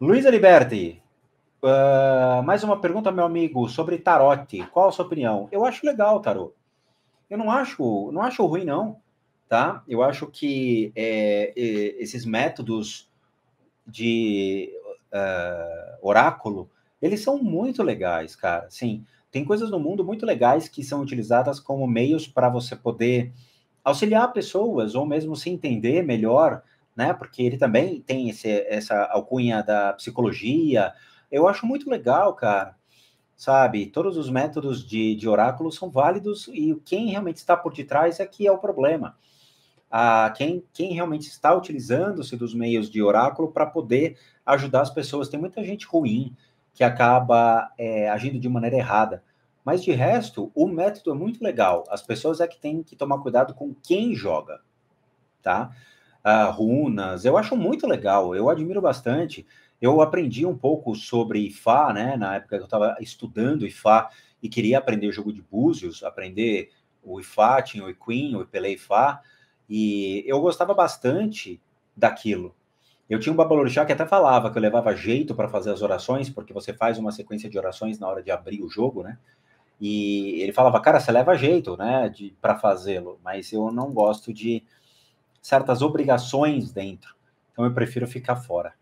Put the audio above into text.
Luísa Liberti, uh, ah, mais uma pergunta, meu amigo, sobre tarote. Qual a sua opinião? Eu acho legal, tarô. Eu não acho, não acho ruim, não. Tá? Eu acho que é, esses métodos de uh, oráculo, eles são muito legais, cara. Sim, tem coisas no mundo muito legais que são utilizadas como meios para você poder auxiliar pessoas ou mesmo se entender melhor né? Porque ele também tem esse, essa alcunha da psicologia. Eu acho muito legal, cara. Sabe, todos os métodos de, de oráculo são válidos e quem realmente está por detrás é que é o problema. Ah, quem, quem realmente está utilizando-se dos meios de oráculo para poder ajudar as pessoas. Tem muita gente ruim que acaba é, agindo de maneira errada. Mas de resto, o método é muito legal. As pessoas é que têm que tomar cuidado com quem joga, tá? uh, runas. Eu acho muito legal, eu admiro bastante. Eu aprendi um pouco sobre Ifá, né? Na época que eu estava estudando Ifá e queria aprender o jogo de búzios, aprender o Ifá, tinha o Queen, o Ipele Ifá, e eu gostava bastante daquilo. Eu tinha um babalorixá que até falava que eu levava jeito para fazer as orações, porque você faz uma sequência de orações na hora de abrir o jogo, né? E ele falava, cara, você leva jeito, né, para fazê-lo, mas eu não gosto de certas obrigações dentro. Então eu prefiro ficar fora.